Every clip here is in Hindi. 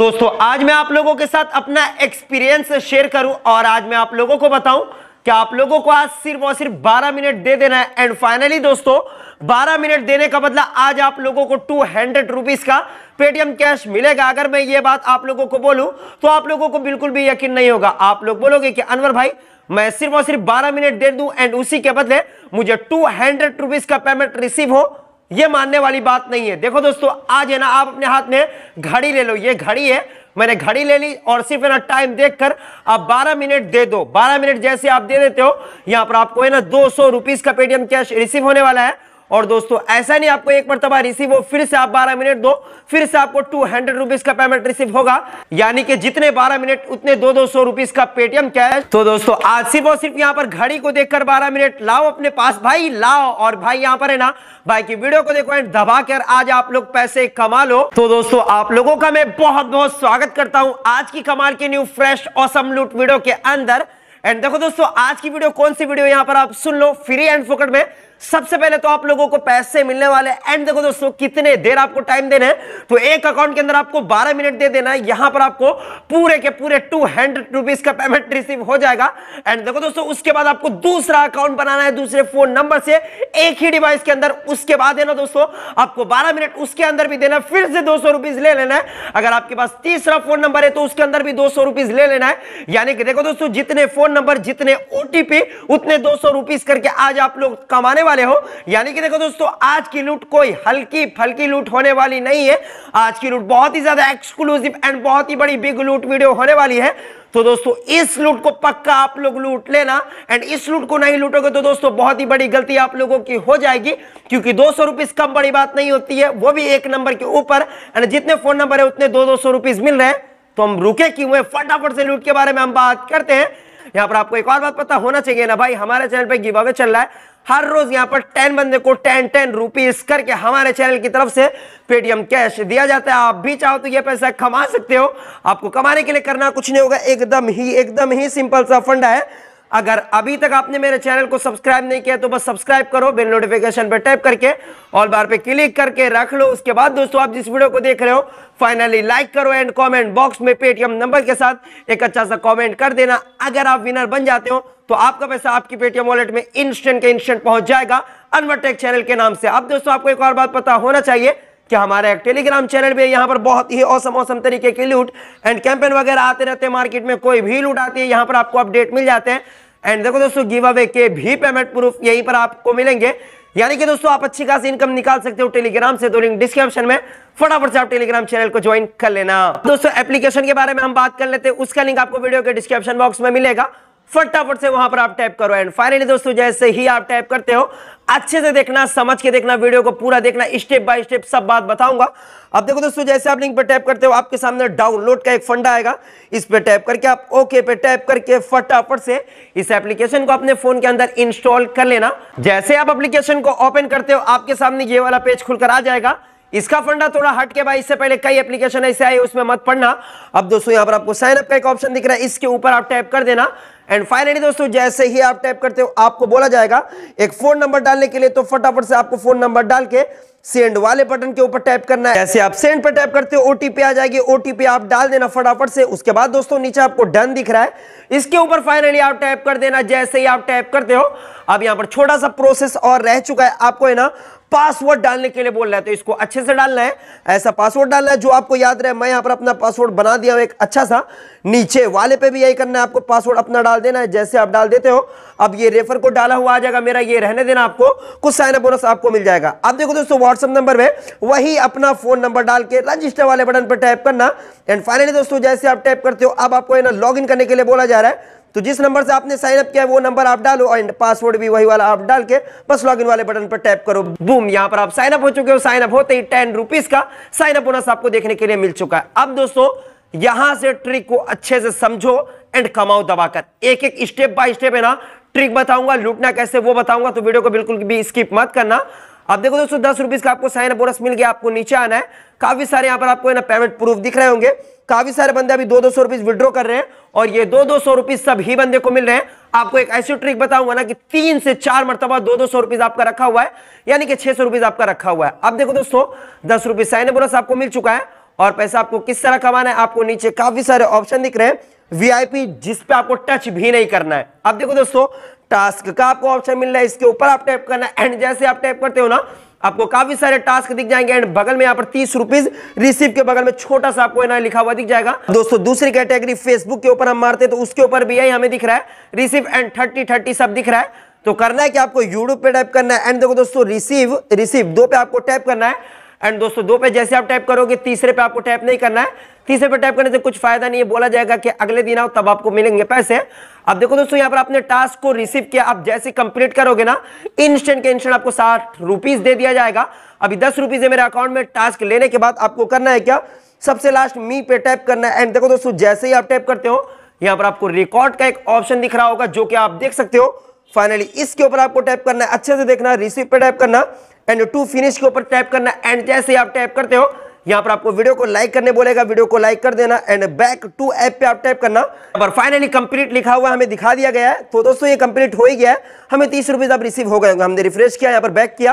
दोस्तों आज मैं आप लोगों के साथ अपना एक्सपीरियंस शेयर करूं और आज मैं आप लोगों को बताऊं कि आप लोगों को आज सिर्फ और सिर्फ 12 मिनट दे देना है एंड फाइनली दोस्तों 12 मिनट देने का बदला आज आप लोगों को टू हंड्रेड रुपीज का पेटीएम कैश मिलेगा अगर मैं ये बात आप लोगों को बोलूं तो आप लोगों को बिल्कुल भी यकीन नहीं होगा आप लोग बोलोगे कि अनवर भाई मैं सिर्फ और सिर्फ 12 मिनट दे दूं एंड उसी के बदले मुझे टू हंड्रेड रुपीज का पेमेंट रिसीव हो ये मानने वाली बात नहीं है देखो दोस्तों आज है ना आप अपने हाथ में घड़ी ले लो ये घड़ी है मैंने घड़ी ले ली और सिर्फ है ना टाइम देखकर आप 12 मिनट दे दो 12 मिनट जैसे आप दे देते हो यहां पर आपको है ना दो सौ का पेटीएम कैश रिसीव होने वाला है और दोस्तों ऐसा नहीं आपको एक मरतबा रिसीव हो फिर से आप 12 मिनट दो फिर से आपको टू हंड्रेड रुपीज का पेमेंट रिसीव होगा यानी कि जितने 12 मिनट उतने दो दो सौ रुपीज का पेटीएम कैश तो दोस्तों आज सिर्फ और सिर्फ यहाँ पर घड़ी को देखकर 12 मिनट लाओ अपने पास भाई लाओ और भाई यहाँ पर है ना भाई की वीडियो को देखो एंड दबा कर आज आप लोग पैसे कमा लो तो दोस्तों आप लोगों का मैं बहुत बहुत स्वागत करता हूँ आज की कमाल की न्यू फ्रेश औसम लूट वीडियो के अंदर एंड देखो दोस्तों आज की वीडियो कौन सी वीडियो यहाँ पर आप सुन लो फ्री एंड फोकट में सबसे पहले तो आप लोगों को पैसे मिलने वाले एंड देखो दोस्तों कितने देर आपको टाइम देना है तो एक अकाउंट के अंदर आपको 12 मिनट दे देना है यहां पर आपको पूरे के पूरे टू हंड्रेड रुपीज का पेमेंट रिसीव हो जाएगा एंड देखो दोस्तों उसके बाद आपको दूसरा अकाउंट बनाना है दूसरे फोन नंबर से एक ही डिवाइस के अंदर उसके बाद देना दोस्तों आपको बारह मिनट उसके अंदर भी देना फिर से दो रुपीज ले लेना है अगर आपके पास तीसरा फोन नंबर है तो उसके अंदर भी दो रुपीज ले लेना है यानी कि देखो दोस्तों जितने फोन नंबर जितने ओटीपी उतने दो रुपीज करके आज आप लोग कमाने वाले हो यानी कि देखो दोस्तों आज की लूट कोई हल्की फल्की लूट होने वाली नहीं है आज की लूट बहुत ही ज्यादा एक्सक्लूसिव एंड बहुत ही बड़ी बिग लूट वीडियो होने वाली है तो दोस्तों इस लूट को पक्का आप लोग लूट लेना एंड इस लूट को नहीं लूटोगे तो दोस्तों बहुत ही बड़ी गलती आप लोगों की हो जाएगी क्योंकि दो सौ रुपीज कम बड़ी बात नहीं होती है वो भी एक नंबर के ऊपर एंड जितने फोन नंबर है उतने दो दो सौ रुपीज मिल रहे हैं तो हम रुके क्यों है फटाफट से लूट के बारे में हम बात करते हैं यहाँ पर आपको एक और बात पता होना चाहिए ना भाई हमारे चैनल पर गिव अवे चल रहा है हर रोज यहाँ पर टेन बंदे को टेन टेन रुपीज करके हमारे चैनल की तरफ से पेटीएम कैश दिया जाता है आप भी चाहो तो ये पैसा कमा सकते हो आपको कमाने के लिए करना कुछ नहीं होगा एकदम ही एकदम ही सिंपल सा फंडा है अगर अभी तक आपने मेरे चैनल को सब्सक्राइब नहीं किया तो बस सब्सक्राइब करो बेल नोटिफिकेशन पर टाइप करके ऑल बार पे क्लिक करके रख लो उसके बाद दोस्तों आप जिस वीडियो को देख रहे हो फाइनली लाइक करो एंड कमेंट बॉक्स में पेटीएम नंबर के साथ एक अच्छा सा कमेंट कर देना अगर आप विनर बन जाते हो तो आपका पैसा आपकी पेटीएम वॉलेट में इंस्टेंट के इंस्टेंट पहुंच जाएगा अनवर टेक चैनल के नाम से अब दोस्तों आपको एक और बात पता होना चाहिए कि हमारा एक टेलीग्राम चैनल भी है यहाँ पर बहुत ही औसम औसम तरीके की लूट एंड कैंपेन वगैरह आते रहते हैं मार्केट में कोई भी लूट आती है यहाँ पर आपको अपडेट मिल जाते हैं एंड देखो दोस्तों गिव अवे के भी पेमेंट प्रूफ यहीं पर आपको मिलेंगे यानी कि दोस्तों आप अच्छी खासी इनकम निकाल सकते हो टेलीग्राम से तो लिंक डिस्क्रिप्शन में फटाफट से आप टेलीग्राम चैनल को ज्वाइन कर लेना दोस्तों एप्लीकेशन के बारे में हम बात कर लेते हैं उसका लिंक आपको वीडियो के डिस्क्रिप्शन बॉक्स में मिलेगा फटाफट से वहां पर आप टाइप करो एंड फाइनली दोस्तों जैसे ही आप टाइप करते हो अच्छे से देखना समझ के देखना वीडियो को पूरा देखना स्टेप बाय स्टेप सब बात बताऊंगा अब देखो दोस्तों जैसे आप लिंक पर टाइप करते हो आपके सामने डाउनलोड का एक फंडा आएगा इस पर टाइप करके आप ओके पे टाइप करके फटाफट से इस एप्लीकेशन को अपने फोन के अंदर इंस्टॉल कर लेना जैसे आप एप्लीकेशन को ओपन करते हो आपके सामने ये वाला पेज खुलकर आ जाएगा इसका फंडा थोड़ा हट के भाई इससे पहले कई एप्लीकेशन ऐसे आए उसमें मत पढ़ना अब दोस्तों यहां पर आपको साइन अप का एक ऑप्शन दिख रहा है इसके ऊपर आप टाइप कर देना एंड फाइनली दोस्तों जैसे ही आप टाइप करते हो आपको बोला जाएगा एक फोन नंबर डालने के लिए तो फटाफट से आपको फोन नंबर डाल के सेंड वाले बटन के ऊपर टाइप करना है जैसे आप सेंड पर टाइप करते हो ओटीपी आ जाएगी ओटीपी आप डाल देना फटाफट से उसके बाद दोस्तों नीचे आपको डन दिख रहा है इसके ऊपर फाइनली आप टाइप कर देना जैसे ही आप टाइप करते हो अब यहाँ पर छोटा सा प्रोसेस और रह चुका है आपको है ना पासवर्ड डालने के लिए बोल रहा है तो इसको अच्छे से डालना है ऐसा पासवर्ड डालना है जो आपको याद रहे मैं यहाँ पर अपना पासवर्ड बना दिया एक अच्छा सा नीचे वाले पे भी यही करना है आपको पासवर्ड अपना डाल डाल देना है जैसे आप डाल देते हो अब ये रेफर कोड डाला हुआ आ जाएगा मेरा ये रहने देना आपको कुछ साइन अप बोनस आपको मिल जाएगा अब देखो दोस्तों व्हाट्सअप नंबर में वही अपना फोन नंबर डाल के रजिस्टर वाले बटन पर टाइप करना एंड फाइनली दोस्तों जैसे आप टाइप करते हो अब आपको लॉग इन करने के लिए बोला जा रहा है तो जिस नंबर से आपने साइन अप किया है वो नंबर आप डालो एंड पासवर्ड भी वही वाला आप डाल के बस लॉगिन वाले बटन पर टैप करो बूम यहां पर आप साइन अप हो चुके हो साइन अप होते ही टेन रुपीज का साइन अप बोनस आपको देखने के लिए मिल चुका है अब दोस्तों यहां से ट्रिक को अच्छे से समझो एंड कमाओ दबाकर एक एक स्टेप बाय स्टेप है ना ट्रिक बताऊंगा लूटना कैसे वो बताऊंगा तो वीडियो को बिल्कुल भी स्किप मत करना अब देखो दोस्तों दस रुपीज का आपको साइन बोनस मिल गया आपको नीचे आना है काफी सारे यहाँ पर आपको ना पेमेंट प्रूफ दिख रहे होंगे काफी सारे बंदे अभी दो दो सौ रुपीज विड्रॉ कर रहे हैं और ये दो दो सौ रुपीज सब ही बंदे को मिल रहे हैं आपको एक ऐसी ट्रिक बताऊंगा ना कि तीन से चार मरतबा दो दो सौ रुपीज आपका रखा हुआ है यानी कि छह सौ रुपीज आपका रखा हुआ है अब देखो दोस्तों दस रुपीज साइन बोनस आपको मिल चुका है और पैसा आपको किस तरह कमाना है आपको नीचे काफी सारे ऑप्शन दिख रहे हैं वीआईपी जिस पे आपको टच भी नहीं करना है अब देखो दोस्तों टास्क का आपको ऑप्शन मिल रहा है इसके ऊपर आप टाइप करना है एंड जैसे आप टाइप करते हो ना आपको काफी सारे टास्क दिख जाएंगे एंड बगल में यहाँ पर तीस रुपीज रिसीव के बगल में छोटा सा आपको लिखा हुआ दिख जाएगा दोस्तों दूसरी कैटेगरी फेसबुक के ऊपर हम मारते तो उसके ऊपर भी यही हमें दिख रहा है रिसीव एंड थर्टी थर्टी सब दिख रहा है तो करना है कि आपको यूट्यूब पे टाइप करना है एंड देखो दोस्तों रिसीव रिसीव दो पे आपको टाइप करना है एंड दोस्तों दो पे जैसे आप टाइप करोगे तीसरे पे आपको टाइप नहीं करना है तीसरे पे टाइप करने से कुछ फायदा नहीं है बोला जाएगा कि अगले दिन आओ तब आपको मिलेंगे पैसे अब देखो दोस्तों यहाँ पर आपने टास्क को रिसीव किया आप जैसे कंप्लीट करोगे ना इंस्टेंट के इंस्टेंट आपको साठ रुपीज दे दिया जाएगा अभी दस रुपीज है मेरे अकाउंट में टास्क लेने के बाद आपको करना है क्या सबसे लास्ट मी पे टाइप करना है एंड देखो दोस्तों जैसे ही आप टाइप करते हो यहाँ पर आपको रिकॉर्ड का एक ऑप्शन दिख रहा होगा जो कि आप देख सकते हो फाइनली इसके ऊपर आपको टाइप करना है अच्छे से देखना रिसीव पे टाइप करना एंड टू फिनिश के ऊपर टैप करना एंड जैसे आप टैप करते हो यहां पर आपको वीडियो को लाइक करने बोलेगा वीडियो को लाइक कर देना एंड बैक टू ऐप पे आप टाइप करना और फाइनली कंप्लीट लिखा हुआ हमें दिखा दिया गया है तो दोस्तों ये कंप्लीट हो ही गया है हमें तीस रुपीज आप रिसीव हो गए होंगे हमने रिफ्रेश किया यहाँ पर बैक किया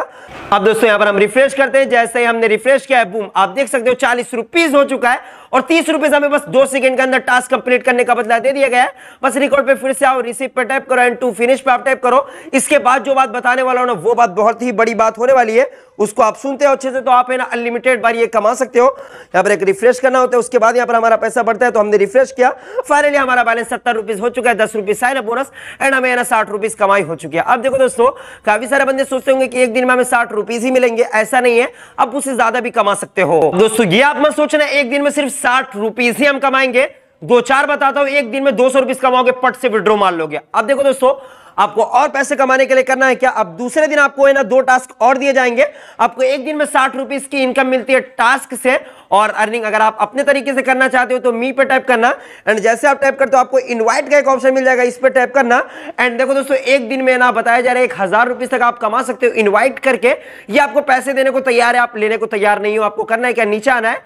अब दोस्तों यहाँ पर हम रिफ्रेश करते हैं जैसे ही हमने रिफ्रेश किया है बूम आप देख सकते हो चालीस रुपीज हो चुका है और तीस रुपीज हमें बस दो सेकंड के अंदर टास्क कंप्लीट करने का बदला दे दिया गया है बस रिकॉर्ड पे फिर से आओ रिसीव पे टाइप करो एंड टू फिनिश पे आप टाइप करो इसके बाद जो बात बताने वाला हूँ ना वो बात बहुत ही बड़ी बात होने वाली है उसको आप सुनते हो अच्छे से तो आप है ना अनलिमिटेड बार ये कमा सकते हो यहाँ पर एक रिफ्रेश करना होता है उसके बाद यहाँ पर हमारा पैसा बढ़ता है तो हमने रिफ्रेश किया फाइनली हमारा बैलेंस सत्तर रुपीज हो चुका है दस रुपीज साइन बोनस एंड हमें ना साठ रुपीज कमाई हो चुकी है अब देखो दोस्तों काफी सारे बंदे सोचते होंगे कि एक दिन में हमें साठ रुपीज ही मिलेंगे ऐसा नहीं है अब उससे ज्यादा भी कमा सकते हो दोस्तों ये आप मत सोचना एक दिन में सिर्फ साठ रुपीज ही हम कमाएंगे दो चार बताता हूं एक दिन में दो सौ रुपीज कमाओगे पट से विड्रो मार लोगे अब देखो दोस्तों आपको और पैसे कमाने के लिए करना है क्या अब दूसरे दिन आपको है ना दो टास्क और दिए जाएंगे आपको एक दिन में साठ रुपीज की इनकम मिलती है टास्क से और अर्निंग अगर आप अपने तरीके से करना चाहते हो तो मी पे टाइप करना एंड जैसे आप टाइप करते हो आपको इनवाइट का एक ऑप्शन मिल जाएगा इस पर टाइप करना एंड देखो दोस्तों एक दिन में ना बताया जा रहा है एक हजार रुपीज तक आप कमा सकते हो इनवाइट करके ये आपको पैसे देने को तैयार है आप लेने को तैयार नहीं हो आपको करना है क्या नीचे आना है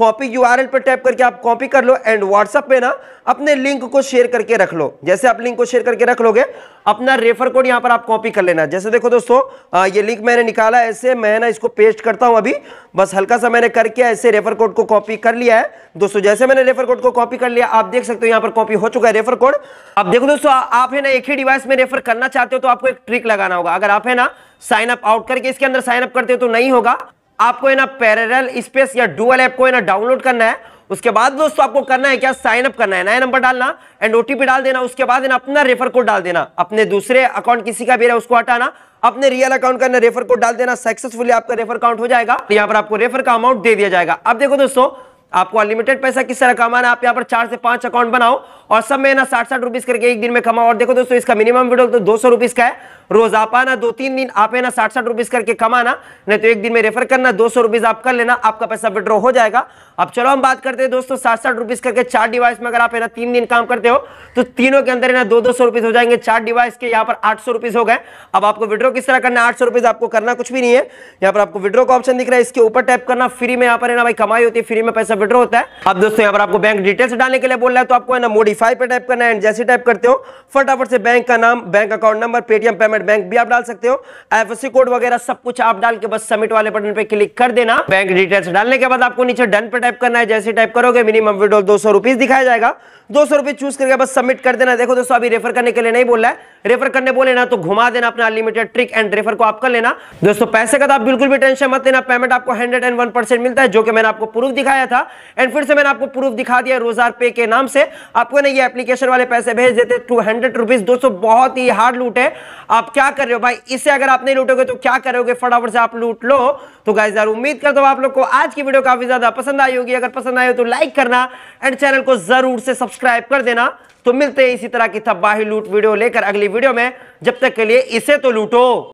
कॉपी यूआरएल पर टैप करके आप कॉपी कर लो एंड व्हाट्सएप पे ना अपने लिंक को शेयर करके रख लो जैसे आप लिंक को शेयर करके रख लोगे अपना रेफर कोड यहां पर आप कॉपी कर लेना जैसे देखो दोस्तों आ, ये लिंक मैंने निकाला ऐसे मैं ना इसको पेस्ट करता हूं अभी बस हल्का सा मैंने करके ऐसे रेफर कोड को कॉपी कर लिया है दोस्तों जैसे मैंने रेफर कोड को कॉपी कर लिया आप देख सकते हो यहां पर कॉपी हो चुका है रेफर कोड अब देखो दोस्तों आप है ना एक ही डिवाइस में रेफर करना चाहते हो तो आपको एक ट्रिक लगाना होगा अगर आप है ना साइन अप आउट करके इसके अंदर साइन अप करते हो तो नहीं होगा आपको है ना पैरल स्पेस या डुअल ऐप को है ना डाउनलोड करना है उसके बाद दोस्तों आपको करना है क्या साइन अप करना है नया नंबर डालना एंड ओटीपी डाल देना उसके बाद ना अपना रेफर कोड डाल देना अपने दूसरे अकाउंट किसी का भी रहा उसको हटाना अपने रियल अकाउंट का रेफर कोड डाल देना सक्सेसफुली आपका रेफर अकाउंट हो जाएगा यहाँ पर आपको रेफर का अमाउंट दे दिया जाएगा अब देखो दोस्तों आपको अनलिमिटेड पैसा किस तरह कमाना आप यहाँ पर चार से पांच अकाउंट बनाओ और सब महीना साठ साठ रुपीज करके एक दिन में कमाओ और देखो दोस्तों इसका मिनिमम वीडियो तो दो सौ रुपीज का है रोज आप आना दो तीन दिन आप है ना साठ साठ रुपीज करके कमाना नहीं तो एक दिन में रेफर करना दो सौ रुपीज आप कर लेना आपका पैसा विड्रॉ हो जाएगा अब चलो हम बात करते हैं दोस्तों साठ साठ रुपीज करके चार डिवाइस में अगर आप है ना तीन दिन काम करते हो तो तीनों के अंदर है ना दो दो सौ रुपीज हो जाएंगे चार डिवाइस के यहाँ पर आठ सौ रुपीज हो गए अब आपको विड्रॉ किस तरह करना आठ सौ आपको करना कुछ भी नहीं है यहाँ पर आपको विड्रो का ऑप्शन दिख रहा है इसके ऊपर टाइप करना फ्री में यहाँ पर है ना भाई कमाई होती है फ्री में पैसा विड्रॉ होता है अब दोस्तों यहाँ पर आपको बैंक डिटेल्स डालने के लिए बोल रहा है तो आपको है ना मोडिफाई पे टाइप करना है एंड जैसे टाइप करते हो फटाफट से बैंक का नाम bank account number Paytm payment bank भी आप डाल सकते हो एफ कोड वगैरह सब कुछ आप डाल के बस सबमिट वाले बटन पे क्लिक कर देना बैंक डिटेल्स डालने के बाद आपको नीचे डन पे टाइप करना है जैसे टाइप करोगे मिनिमम विड्रॉल दो सौ दिखाया जाएगा दो सौ रुपए चूज करके बस सबमिट कर देना देखो दोस्तों अभी रेफर करने के लिए नहीं बोल रहा है रेफर करने बोले ना तो घुमा देना अपना अनलिमिटेड ट्रिक एंड रेफर को आप कर लेना दोस्तों पैसे का तो आप बिल्कुल भी टेंशन मत लेना पेमेंट आपको हंड्रेड एंड वन परसेंट मिलता है जो कि मैंने आपको प्रूफ दिखाया था एंड फिर से मैंने आपको प्रूफ दिखा दिया रोजार पे के नाम से आपको ना ये एप्लीकेशन वाले पैसे भेज देते टू हंड्रेड रुपीज दोस्तों बहुत ही हार्ड लूट है आप क्या कर रहे हो भाई इसे अगर आप नहीं लूटोगे तो क्या करोगे फटाफट से आप लूट लो तो गाय यार उम्मीद करता हूँ आप लोग को आज की वीडियो काफी ज्यादा पसंद आई होगी अगर पसंद आई हो तो लाइक करना एंड चैनल को जरूर से सब्सक्राइब सब्सक्राइब कर देना तो मिलते हैं इसी तरह की तबाही लूट वीडियो लेकर अगली वीडियो में जब तक के लिए इसे तो लूटो